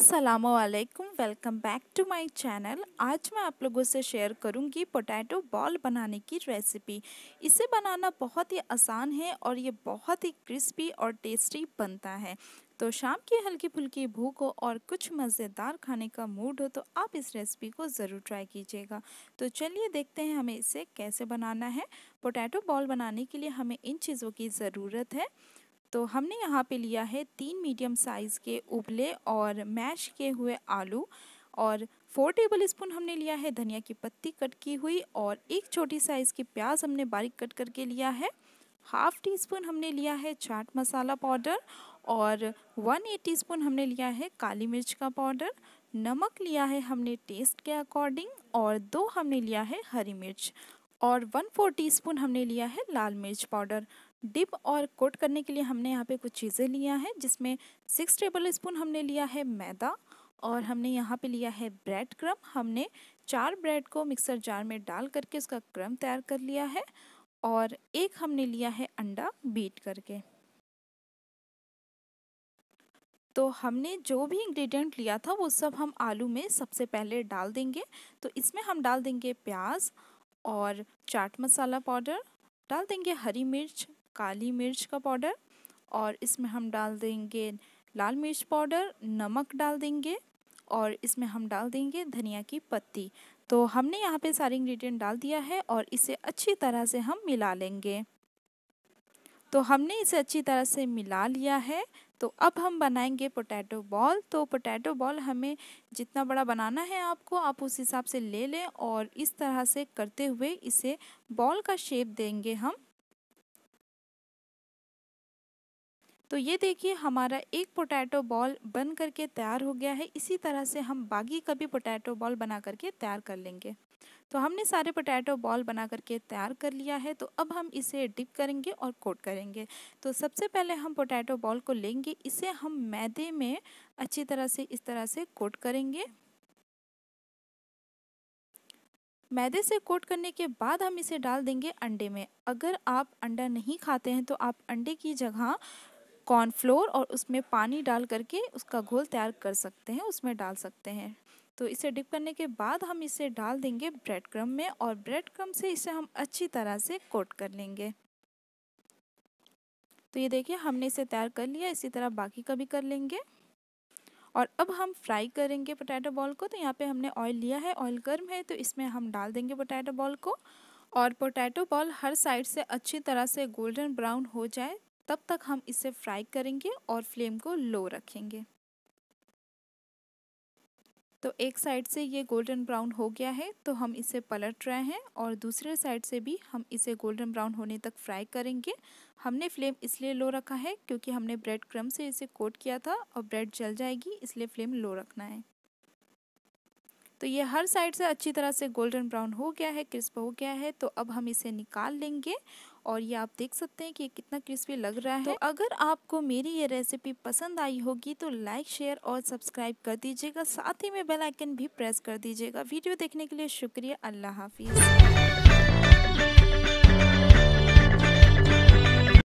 असलकुम welcome back to my channel आज मैं आप लोगों से शेयर करूंगी पोटैटो बॉल बनाने की रेसिपी इसे बनाना बहुत ही आसान है और ये बहुत ही क्रिस्पी और टेस्टी बनता है तो शाम की हल्की फुल्की भूख हो और कुछ मज़ेदार खाने का मूड हो तो आप इस रेसिपी को ज़रूर ट्राई कीजिएगा तो चलिए देखते हैं हमें इसे कैसे बनाना है पोटैटो बॉल बनाने के लिए हमें इन चीज़ों की ज़रूरत है तो हमने यहाँ पे लिया है तीन मीडियम साइज़ के उबले और मैश किए हुए आलू और फोर टेबल स्पून हमने लिया है धनिया की पत्ती कट की हुई और एक छोटी साइज़ की प्याज हमने बारीक कट करके लिया है हाफ टी स्पून हमने लिया है चाट मसाला पाउडर और वन एट टी स्पून हमने लिया है काली मिर्च का पाउडर नमक लिया है हमने टेस्ट के अकॉर्डिंग और दो हमने लिया है हरी मिर्च और वन फोर टी स्पून हमने लिया है लाल मिर्च पाउडर डिप और कोट करने के लिए हमने यहाँ पे कुछ चीज़ें लिया है जिसमें सिक्स टेबल स्पून हमने लिया है मैदा और हमने यहाँ पे लिया है ब्रेड क्रम हमने चार ब्रेड को मिक्सर जार में डाल करके उसका क्रम तैयार कर लिया है और एक हमने लिया है अंडा बीट करके तो हमने जो भी इंग्रेडिएंट लिया था वो सब हम आलू में सबसे पहले डाल देंगे तो इसमें हम डाल देंगे प्याज और चाट मसाला पाउडर डाल देंगे हरी मिर्च काली मिर्च का पाउडर और इसमें हम डाल देंगे लाल मिर्च पाउडर नमक डाल देंगे और इसमें हम डाल देंगे धनिया की पत्ती तो हमने यहाँ पे सारे इंग्रेडिएंट डाल दिया है और इसे अच्छी तरह से हम मिला लेंगे तो हमने इसे अच्छी तरह से मिला लिया है तो अब हम बनाएंगे पोटैटो बॉल तो पोटैटो बॉल हमें जितना बड़ा बनाना है आपको आप उस हिसाब से ले लें और इस तरह से करते हुए इसे बॉल का शेप देंगे हम तो ये देखिए हमारा एक पोटैटो बॉल बन करके तैयार हो गया है इसी तरह से हम बाकी का भी पोटैटो बॉल बना करके तैयार कर लेंगे तो हमने सारे पोटैटो बॉल बना करके तैयार कर लिया है तो अब हम इसे डिप करेंगे और कोट करेंगे तो सबसे पहले हम पोटैटो बॉल को लेंगे इसे हम मैदे में अच्छी तरह से इस तरह से कोट करेंगे मैदे से कोट करने के बाद हम इसे डाल देंगे अंडे में अगर आप अंडा नहीं खाते हैं तो आप अंडे की जगह कॉर्नफ्लोर और उसमें पानी डाल करके उसका घोल तैयार कर सकते हैं उसमें डाल सकते हैं तो इसे डिप करने के बाद हम इसे डाल देंगे ब्रेड क्रम में और ब्रेड क्रम से इसे हम अच्छी तरह से कोट कर लेंगे तो ये देखिए हमने इसे तैयार कर लिया इसी तरह बाकी का भी कर लेंगे और अब हम फ्राई करेंगे पोटैटो बॉल को तो यहाँ पे हमने ऑयल लिया है ऑयल गर्म है तो इसमें हम डाल देंगे पोटैटो बॉल को और पोटैटो बॉल हर साइड से अच्छी तरह से गोल्डन ब्राउन हो जाए तब तक हम इसे फ्राई करेंगे और फ्लेम को लो रखेंगे तो एक साइड से ये गोल्डन ब्राउन हो गया है तो हम इसे पलट रहे हैं और दूसरे साइड से भी हम इसे गोल्डन ब्राउन होने तक फ्राई करेंगे हमने फ्लेम इसलिए लो रखा है क्योंकि हमने ब्रेड क्रम से इसे कोट किया था और ब्रेड जल जाएगी इसलिए फ्लेम लो रखना है तो ये हर साइड से अच्छी तरह से गोल्डन ब्राउन हो गया है क्रिस्प हो गया है तो अब हम इसे निकाल लेंगे और ये आप देख सकते हैं कि ये कितना क्रिस्पी लग रहा है तो अगर आपको मेरी ये रेसिपी पसंद आई होगी तो लाइक शेयर और सब्सक्राइब कर दीजिएगा साथ ही में बेलाइकन भी प्रेस कर दीजिएगा वीडियो देखने के लिए शुक्रिया अल्लाह हाफिज़